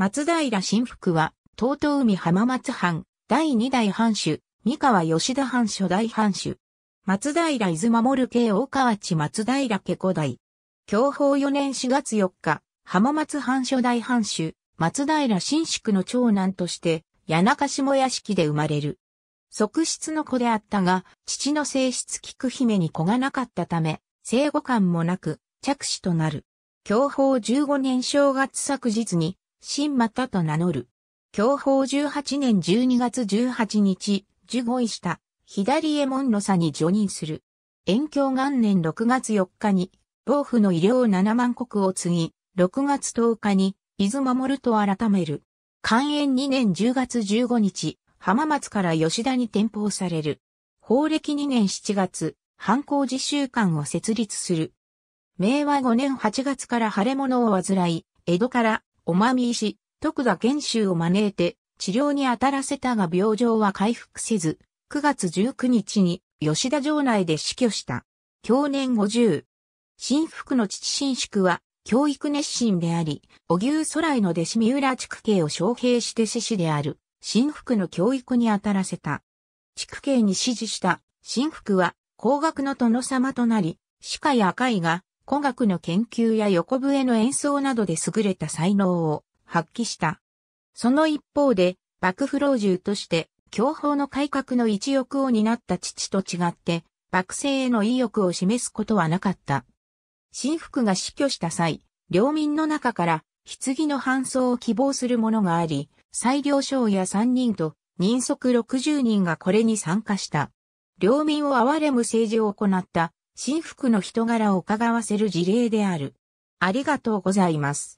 松平新福は、東東海浜松藩、第二代藩主、三河吉田藩初代藩主。松平伊豆守家大河内松平家古代。享保4年4月4日、浜松藩初代藩主、松平新宿の長男として、谷中下屋敷で生まれる。側室の子であったが、父の正室菊姫に子がなかったため、生後感もなく、着手となる。享保15年正月昨日に、新又と名乗る。享保18年12月18日、受護位した、左衛門の差に除任する。延享元年6月4日に、防府の医療7万国を継ぎ、6月10日に、伊豆守と改める。寛延2年10月15日、浜松から吉田に転封される。法暦2年7月、犯行実習館を設立する。明和5年8月から腫れ物を患い、江戸からおまみ医師、徳田玄州を招いて治療に当たらせたが病状は回復せず、9月19日に吉田城内で死去した。享年50。新福の父新宿は教育熱心であり、お牛空井の弟子三浦畜系を招聘して死死である、新福の教育に当たらせた。畜系に指示した新福は、高額の殿様となり、歯科や赤いが、古学の研究や横笛の演奏などで優れた才能を発揮した。その一方で、幕府老中として、享保の改革の一翼を担った父と違って、幕政への意欲を示すことはなかった。新福が死去した際、領民の中から、棺の搬送を希望する者があり、裁量省や3人と、人足60人がこれに参加した。領民を憐れむ政治を行った新服の人柄を伺わせる事例である。ありがとうございます。